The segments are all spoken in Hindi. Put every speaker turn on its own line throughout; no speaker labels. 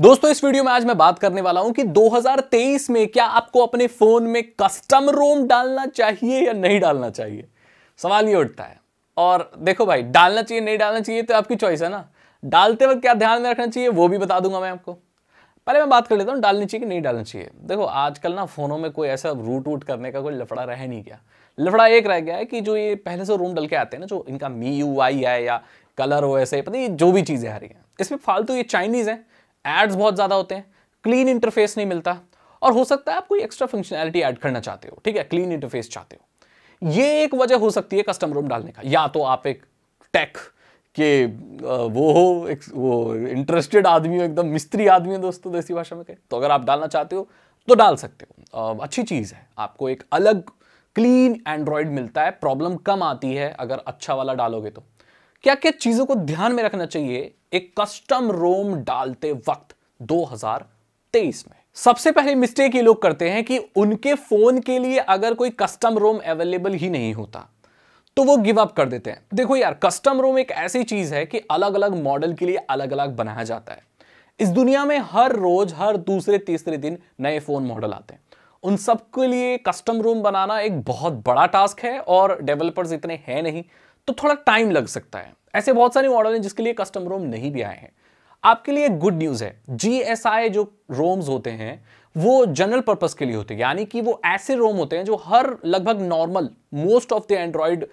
दोस्तों इस वीडियो में आज मैं बात करने वाला हूं कि 2023 में क्या आपको अपने फोन में कस्टम रोम डालना चाहिए या नहीं डालना चाहिए सवाल ये उठता है और देखो भाई डालना चाहिए नहीं डालना चाहिए तो आपकी चॉइस है ना डालते वक्त क्या ध्यान में रखना चाहिए वो भी बता दूंगा मैं आपको पहले मैं बात कर लेता हूँ डालनी चाहिए कि नहीं डालनी चाहिए देखो आजकल ना फोनों में कोई ऐसा रूट वूट करने का कोई लफड़ा रह नहीं गया लफड़ा एक रह गया है कि जो ये पहले से रूम डल के आते हैं ना जो इनका मी यू आई है या कलर हो ऐसे पता नहीं जो भी चीज़ें आ रही हैं इसमें फालतू ये चाइनीज़ हैं एड्स बहुत ज़्यादा होते हैं क्लीन इंटरफेस नहीं मिलता और हो सकता है आप कोई एक्स्ट्रा फंक्शनैलिटी ऐड करना चाहते हो ठीक है क्लीन इंटरफेस चाहते हो ये एक वजह हो सकती है कस्टम रूम डालने का या तो आप एक टेक के वो हो एक वो इंटरेस्टेड आदमी हो एकदम मिस्त्री आदमी हो दोस्तों देसी भाषा में कहें तो अगर आप डालना चाहते हो तो डाल सकते हो अच्छी चीज़ है आपको एक अलग क्लीन एंड्रॉयड मिलता है प्रॉब्लम कम आती है अगर अच्छा वाला डालोगे तो क्या क्या चीजों को ध्यान में रखना चाहिए एक कस्टम रोम डालते वक्त 2023 में सबसे पहले मिस्टेक ये लोग करते हैं कि उनके फोन के लिए अगर कोई कस्टम रोम अवेलेबल ही नहीं होता तो वो गिव अप कर देते हैं देखो यार कस्टम रोम एक ऐसी चीज है कि अलग अलग मॉडल के लिए अलग अलग बनाया जाता है इस दुनिया में हर रोज हर दूसरे तीसरे दिन नए फोन मॉडल आते हैं उन सबके लिए कस्टम रूम बनाना एक बहुत बड़ा टास्क है और डेवलपर्स इतने हैं नहीं तो थोड़ा टाइम लग सकता है ऐसे बहुत सारे मॉडल हैं जिसके लिए कस्टम रोम नहीं भी आए हैं आपके लिए गुड न्यूज है जी जो रोम्स होते हैं वो जनरल पर्पस के लिए होते हैं यानी कि वो ऐसे रोम होते हैं जो हर लगभग normal most of the Android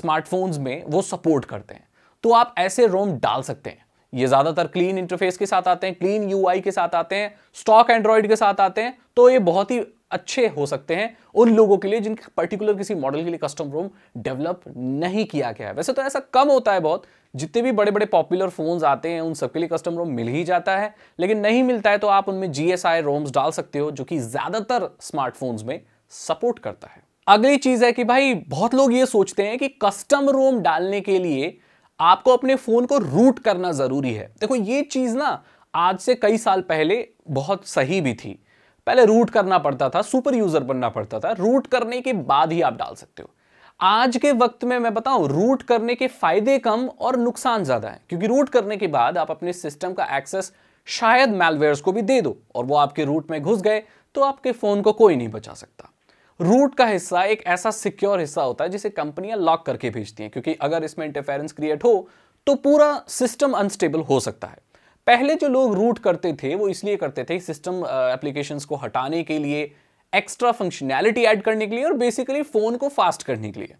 smartphones में वो सपोर्ट करते हैं तो आप ऐसे रोम डाल सकते हैं ये ज़्यादातर क्लीन इंटरफेस के साथ आते हैं क्लीन यूआई के साथ आते हैं स्टॉक एंड्रॉयड के साथ आते हैं तो ये बहुत ही अच्छे हो सकते हैं उन लोगों के लिए जिनके पर्टिकुलर किसी मॉडल के लिए कस्टम रोम डेवलप नहीं किया गया है वैसे तो ऐसा कम होता है बहुत जितने भी बड़े बड़े पॉपुलर फोन्स आते हैं उन सबके लिए कस्टम रोम मिल ही जाता है लेकिन नहीं मिलता है तो आप उनमें जी एस रोम्स डाल सकते हो जो कि ज़्यादातर स्मार्टफोन्स में सपोर्ट करता है अगली चीज़ है कि भाई बहुत लोग ये सोचते हैं कि कस्टम रोम डालने के लिए आपको अपने फ़ोन को रूट करना ज़रूरी है देखो ये चीज़ ना आज से कई साल पहले बहुत सही भी थी पहले रूट करना पड़ता था सुपर यूजर बनना पड़ता था रूट करने के बाद ही आप डाल सकते हो आज के वक्त में मैं बताऊं रूट करने के फायदे कम और नुकसान ज्यादा है क्योंकि रूट करने के बाद आप अपने सिस्टम का एक्सेस शायद मेलवेयर्स को भी दे दो और वो आपके रूट में घुस गए तो आपके फोन को कोई नहीं बचा सकता रूट का हिस्सा एक ऐसा सिक्योर हिस्सा होता है जिसे कंपनियां लॉक करके भेजती हैं क्योंकि अगर इसमें इंटरफेरेंस क्रिएट हो तो पूरा सिस्टम अनस्टेबल हो सकता है पहले जो लोग रूट करते थे वो इसलिए करते थे सिस्टम एप्लीकेशन uh, को हटाने के लिए एक्स्ट्रा फंक्शनैलिटी ऐड करने के लिए और बेसिकली फ़ोन को फास्ट करने के लिए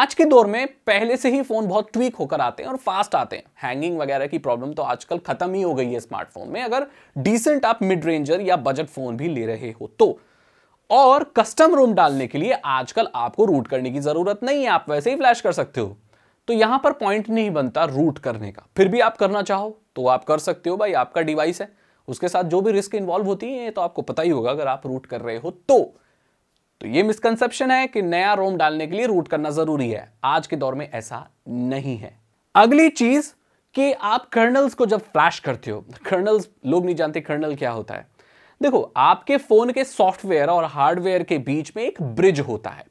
आज के दौर में पहले से ही फ़ोन बहुत ट्वीक होकर आते हैं और फास्ट आते हैं हैंगिंग वगैरह की प्रॉब्लम तो आजकल ख़त्म ही हो गई है स्मार्टफोन में अगर डिसेंट आप मिड रेंजर या बजट फ़ोन भी ले रहे हो तो और कस्टम रोम डालने के लिए आजकल आपको रूट करने की ज़रूरत नहीं है आप वैसे ही फ्लैश कर सकते हो तो यहां पर पॉइंट नहीं बनता रूट करने का फिर भी आप करना चाहो तो आप कर सकते हो भाई आपका डिवाइस है उसके साथ जो भी रिस्क इन्वॉल्व होती है तो आपको पता ही होगा अगर आप रूट कर रहे हो तो तो ये मिसकंसेप्शन है कि नया रोम डालने के लिए रूट करना जरूरी है आज के दौर में ऐसा नहीं है अगली चीज कि आप कर्नल्स को जब फ्लैश करते हो कर्नल्स लोग नहीं जानते कर्नल क्या होता है देखो आपके फोन के सॉफ्टवेयर और हार्डवेयर के बीच में एक ब्रिज होता है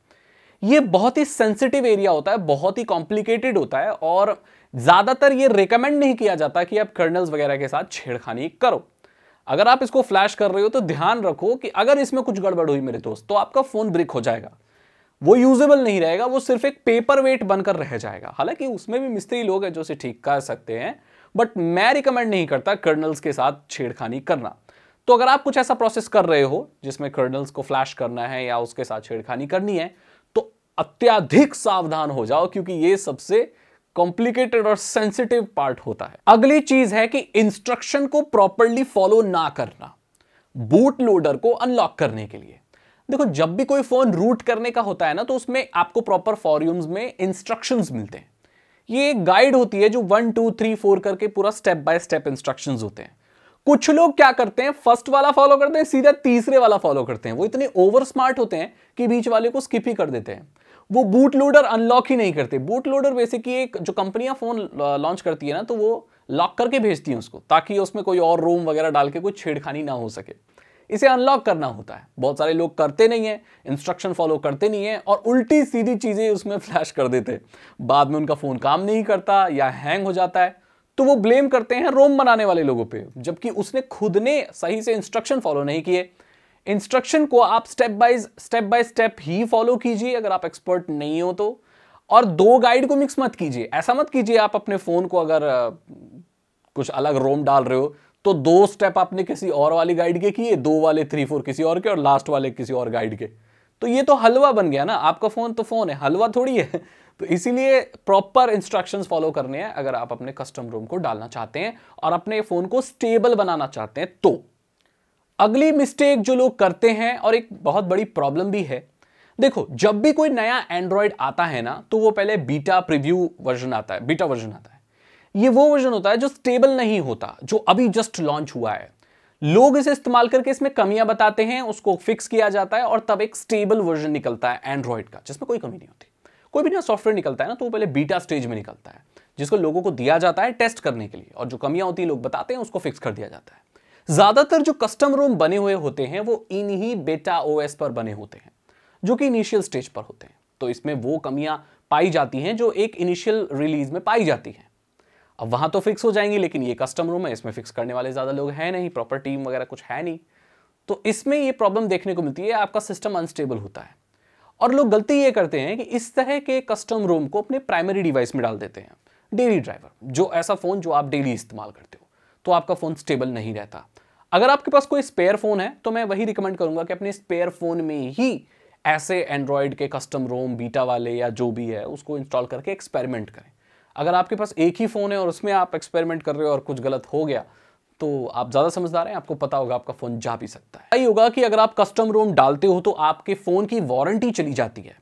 ये बहुत ही सेंसिटिव एरिया होता है बहुत ही कॉम्प्लिकेटेड होता है और ज़्यादातर ये रिकमेंड नहीं किया जाता कि आप कर्नल्स वगैरह के साथ छेड़खानी करो अगर आप इसको फ्लैश कर रहे हो तो ध्यान रखो कि अगर इसमें कुछ गड़बड़ हुई मेरे दोस्त तो आपका फ़ोन ब्रिक हो जाएगा वो यूजेबल नहीं रहेगा वो सिर्फ एक पेपर वेट बनकर रह जाएगा हालांकि उसमें भी मिस्त्री लोग हैं जो इसे ठीक कर सकते हैं बट मैं रिकमेंड नहीं करता कर्नल्स के साथ छेड़खानी करना तो अगर आप कुछ ऐसा प्रोसेस कर रहे हो जिसमें कर्नल्स को फ्लैश करना है या उसके साथ छेड़खानी करनी है अत्याधिक सावधान हो जाओ क्योंकि ये सबसे कॉम्प्लिकेटेड और सेंसिटिव पार्ट होता है अगली चीज है कि इंस्ट्रक्शन को प्रॉपरली फॉलो ना करना बूट लोडर को अनलॉक करने के लिए देखो जब भी कोई फोन रूट करने का होता है ना तो उसमें आपको प्रॉपर फॉर्यूम्स में इंस्ट्रक्शंस मिलते हैं ये एक गाइड होती है जो वन टू थ्री फोर करके पूरा स्टेप बाय स्टेप इंस्ट्रक्शन होते हैं कुछ लोग क्या करते हैं फर्स्ट वाला फॉलो करते हैं सीधा तीसरे वाला फॉलो करते हैं वो इतने ओवर स्मार्ट होते हैं कि बीच वाले को स्किप ही कर देते हैं वो बूट लोडर अनलॉक ही नहीं करते बूट लोडर बेसिकली एक जो कंपनियां फ़ोन लॉन्च करती है ना तो वो लॉक करके भेजती हैं उसको ताकि उसमें कोई और रोम वगैरह डाल के कोई छेड़खानी ना हो सके इसे अनलॉक करना होता है बहुत सारे लोग करते नहीं हैं इंस्ट्रक्शन फॉलो करते नहीं हैं और उल्टी सीधी चीज़ें उसमें फ्लैश कर देते बाद में उनका फ़ोन काम नहीं करता या हैंग हो जाता है तो वो ब्लेम करते हैं रोम बनाने वाले लोगों पे जबकि उसने खुद ने सही से इंस्ट्रक्शन फॉलो नहीं किए इंस्ट्रक्शन को आप step by step by step ही फॉलो कीजिए अगर आप एक्सपर्ट नहीं हो तो और दो गाइड को मिक्स मत कीजिए ऐसा मत कीजिए आप अपने फ़ोन को अगर कुछ अलग रोम डाल रहे हो तो दो स्टेप आपने किसी और वाली गाइड के किए दो वाले थ्री फोर किसी और के और लास्ट वाले किसी और गाइड के तो ये तो हलवा बन गया ना आपका फ़ोन तो फ़ोन है हलवा थोड़ी है तो इसीलिए प्रॉपर इंस्ट्रक्शंस फॉलो करने हैं अगर आप अपने कस्टम रूम को डालना चाहते हैं और अपने फ़ोन को स्टेबल बनाना चाहते हैं तो अगली मिस्टेक जो लोग करते हैं और एक बहुत बड़ी प्रॉब्लम भी है देखो जब भी कोई नया एंड्रॉयड आता है ना तो वो पहले बीटा प्रिव्यू वर्जन आता है बीटा वर्जन आता है ये वो वर्जन होता है जो स्टेबल नहीं होता जो अभी जस्ट लॉन्च हुआ है लोग इसे इस्तेमाल करके इसमें कमियां बताते हैं उसको फिक्स किया जाता है और तब एक स्टेबल वर्जन निकलता है एंड्रॉयड का जिसमें कोई कमी नहीं होती कोई भी नया सॉफ्टवेयर निकलता है ना तो वो पहले बीटा स्टेज में निकलता है जिसको लोगों को दिया जाता है टेस्ट करने के लिए और जो कमियां होती है लोग बताते हैं उसको फिक्स कर दिया जाता है ज्यादातर जो कस्टम रोम बने हुए होते हैं वो इन्हीं बेटा ओएस पर बने होते हैं जो कि इनिशियल स्टेज पर होते हैं तो इसमें वो कमियां पाई जाती हैं जो एक इनिशियल रिलीज में पाई जाती हैं अब वहां तो फिक्स हो जाएंगी लेकिन ये कस्टम रूम है इसमें फिक्स करने वाले ज़्यादा लोग हैं नहीं प्रॉपर टीम वगैरह कुछ है नहीं तो इसमें ये प्रॉब्लम देखने को मिलती है आपका सिस्टम अनस्टेबल होता है और लोग गलती ये करते हैं कि इस तरह के कस्टम रोम को अपने प्राइमरी डिवाइस में डाल देते हैं डेली ड्राइवर जो ऐसा फ़ोन जो आप डेली इस्तेमाल करते हो तो आपका फ़ोन स्टेबल नहीं रहता अगर आपके पास कोई स्पेयर फ़ोन है तो मैं वही रिकमेंड करूंगा कि अपने स्पेयर फ़ोन में ही ऐसे एंड्रॉयड के कस्टम रोम बीटा वाले या जो भी है उसको इंस्टॉल करके एक्सपेरिमेंट करें अगर आपके पास एक ही फ़ोन है और उसमें आप एक्सपेरिमेंट कर रहे हो और कुछ गलत हो गया तो आप ज़्यादा समझदार हैं आपको पता होगा आपका फ़ोन जा भी सकता है यही होगा कि अगर आप कस्टम रोम डालते हो तो आपके फ़ोन की वारंटी चली जाती है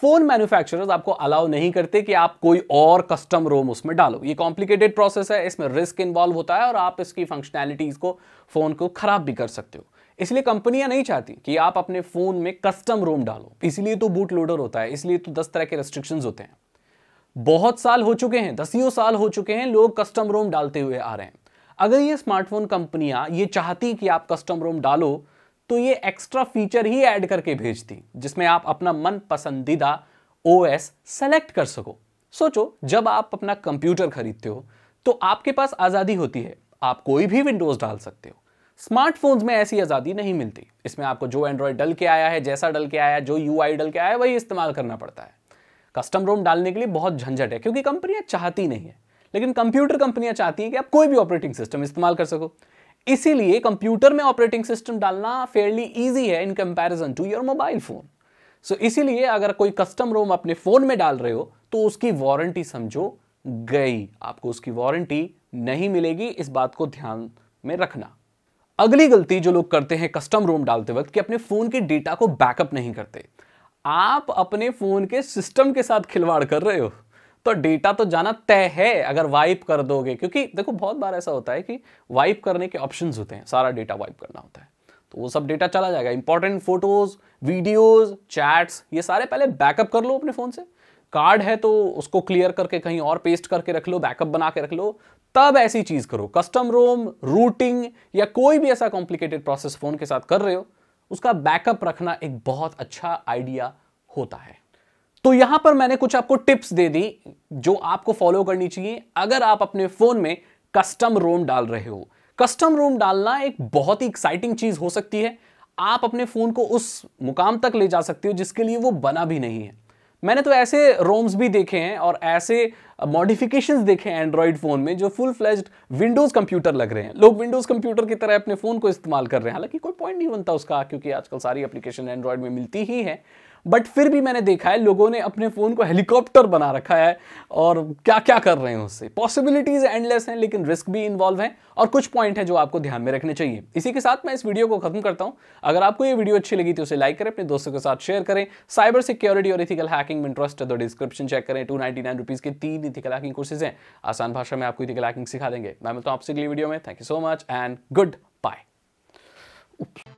फोन मैन्युफैक्चरर्स आपको अलाउ नहीं करते कि आप कोई और कस्टम रोम उसमें डालो ये कॉम्प्लिकेटेड प्रोसेस है इसमें रिस्क इन्वॉल्व होता है और आप इसकी फंक्शनैलिटीज़ को फ़ोन को ख़राब भी कर सकते हो इसलिए कंपनियां नहीं चाहती कि आप अपने फ़ोन में कस्टम रोम डालो इसलिए तो बूट लोडर होता है इसलिए तो दस तरह के रेस्ट्रिक्शन होते हैं बहुत साल हो चुके हैं दसियों साल हो चुके हैं लोग कस्टम रोम डालते हुए आ रहे हैं अगर ये स्मार्टफोन कंपनियां ये चाहती कि आप कस्टम रोम डालो तो ये एक्स्ट्रा फीचर ही ऐड करके भेजती जिसमें आप अपना मन पसंदीदा ओ सेलेक्ट कर सको सोचो जब आप अपना कंप्यूटर खरीदते हो तो आपके पास आज़ादी होती है आप कोई भी विंडोज़ डाल सकते हो स्मार्टफोन्स में ऐसी आज़ादी नहीं मिलती इसमें आपको जो एंड्रॉयड डल के आया है जैसा डल के आया है जो यू डल के आया है वही इस्तेमाल करना पड़ता है कस्टम रोम डालने के लिए बहुत झंझट है क्योंकि कंपनियां चाहती नहीं है लेकिन कंप्यूटर कंपनियां चाहती हैं कि आप कोई भी ऑपरेटिंग सिस्टम इस्तेमाल कर सको इसीलिए कंप्यूटर में ऑपरेटिंग सिस्टम डालना फेयरली ईजी है in comparison to your mobile phone so इसीलिए अगर कोई कस्टम रोम अपने फोन में डाल रहे हो तो उसकी वारंटी समझो गई आपको उसकी वारंटी नहीं मिलेगी इस बात को ध्यान में रखना अगली गलती जो लोग करते हैं कस्टम रोम डालते वक्त कि अपने फ़ोन के डेटा को बैकअप नहीं करते आप अपने फ़ोन के सिस्टम के साथ खिलवाड़ कर रहे हो तो डेटा तो जाना तय है अगर वाइप कर दोगे क्योंकि देखो बहुत बार ऐसा होता है कि वाइप करने के ऑप्शन होते हैं सारा डेटा वाइप करना होता है तो वो सब डेटा चला जाएगा इंपॉर्टेंट फोटोज वीडियोज चैट्स ये सारे पहले बैकअप कर लो अपने फ़ोन से कार्ड है तो उसको क्लियर करके कहीं और पेस्ट करके रख लो बैकअप बना के रख लो तब ऐसी चीज़ करो कस्टम रोम रूटिंग या कोई भी ऐसा कॉम्प्लिकेटेड प्रोसेस फ़ोन के साथ कर रहे हो उसका बैकअप रखना एक बहुत अच्छा आइडिया होता है तो यहां पर मैंने कुछ आपको टिप्स दे दी जो आपको फॉलो करनी चाहिए अगर आप अपने फोन में कस्टम रोम डाल रहे हो कस्टम रोम डालना एक बहुत ही एक्साइटिंग चीज हो सकती है आप अपने फोन को उस मुकाम तक ले जा सकते हो जिसके लिए वो बना भी नहीं है मैंने तो ऐसे रोम्स भी देखे हैं और ऐसे मॉडिफिकेशंस देखे हैं एंड्रॉयड फ़ोन में जो फुल फ्लैज्ड विंडोज़ कंप्यूटर लग रहे हैं लोग विंडोज़ कंप्यूटर की तरह अपने फ़ोन को इस्तेमाल कर रहे हैं हालांकि कोई पॉइंट नहीं बनता उसका क्योंकि आजकल सारी एप्लीकेशन एंड्रॉयड में मिलती ही है बट फिर भी मैंने देखा है लोगों ने अपने फ़ोन को हेलीकॉप्टर बना रखा है और क्या क्या कर रहे हैं उससे पॉसिबिलिटीज़ एंडलेस हैं लेकिन रिस्क भी इन्वॉल्व हैं और कुछ पॉइंट हैं जो आपको ध्यान में रखने चाहिए इसी के साथ मैं इस वीडियो को खत्म करता हूँ अगर आपको ये वीडियो अच्छी लगी तो उसे लाइक करें अपने दोस्तों के साथ शेयर करें साइबर सिक्योरिटी और इथिकल हैकिंग में इंटरेस्ट है तो डिस्क्रिप्शन चेक करें टू नाइन्टी नाइन के तीन इथिकल हैकिंग कोर्सेज हैं आसान भाषा में आपको इथिकल हैकिंग सिखा देंगे मैं मिलता हूँ आपसे अगली वीडियो में thank you so much and good bye